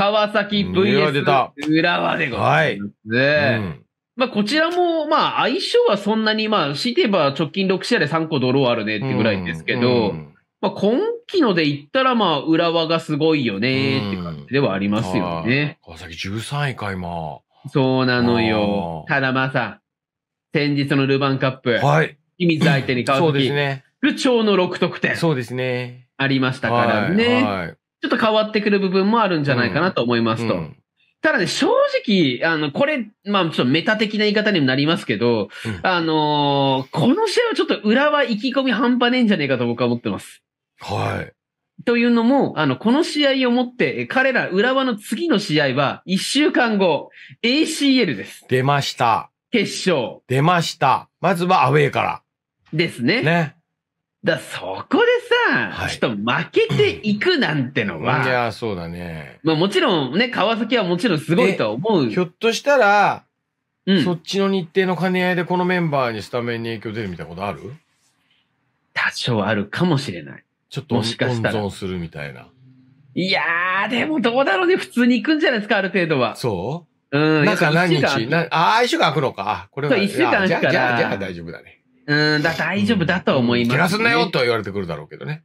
川崎 VS 浦和でございます。はいうん、まあ、こちらも、まあ、相性はそんなに、まあ、強いてば直近6試合で3個ドローあるねってぐらいですけど、うんうん、まあ、今期ので言ったら、まあ、浦和がすごいよねって感じではありますよね。川崎13位か、今。そうなのよ。ただまさ、先日のルヴァンカップ。はい。清水相手に川崎。そうですね。不調の6得点。そうですね。ありましたからね。はいはいちょっと変わってくる部分もあるんじゃないかなと思いますと。うんうん、ただね、正直、あの、これ、まあ、ちょっとメタ的な言い方にもなりますけど、あのー、この試合はちょっと裏は意気込み半端ねえんじゃねえかと僕は思ってます。はい。というのも、あの、この試合をもって、彼ら浦和の次の試合は、1週間後、ACL です。出ました。決勝。出ました。まずはアウェイから。ですね。ね。だ、そこでちょっと負けていくなんてのは、いや、そうだね。まあもちろんね、川崎はもちろんすごいと思う。ひょっとしたら、うん、そっちの日程の兼ね合いでこのメンバーにスタメンに影響出るみたいなことある多少あるかもしれない。ちょっともしかしたら。温存するみたいな。いやー、でもどうだろうね。普通に行くんじゃないですか、ある程度は。そううん。なんか何日、なああ、一週間空くのか。これは。一週間しかじゃあ、じゃあ大丈夫だね。うん、だ大丈夫だと思います、ね、怪我すんなよとは言われてくるだろうけどね。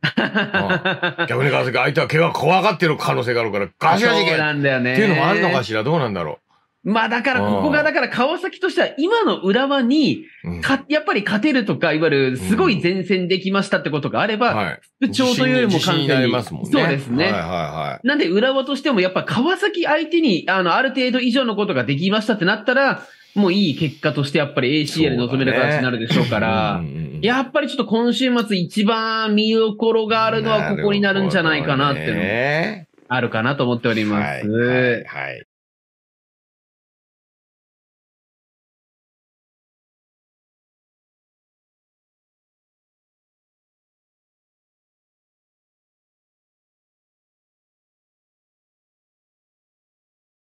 逆に川崎、相手は怪我怖がってる可能性があるから、ガシガシいけっていうのもあるのかしら、どうなんだろう。まあだから、ここがだから川崎としては今の浦和に、か、やっぱり勝てるとか、いわゆるすごい前線できましたってことがあれば、不調というよりも完全に。になね。そうですね。はいはいはい。なんで浦和としてもやっぱ川崎相手に、あの、ある程度以上のことができましたってなったら、もういい結果としてやっぱり ACL 望臨める形になるでしょうから、ね、やっぱりちょっと今週末一番見どころがあるのはここになるんじゃないかなっていうの。あるかなと思っております。はい、はいはい